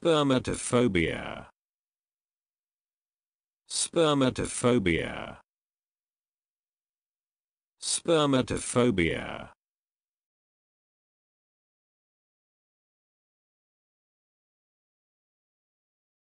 Spermatophobia. Spermatophobia. Spermatophobia.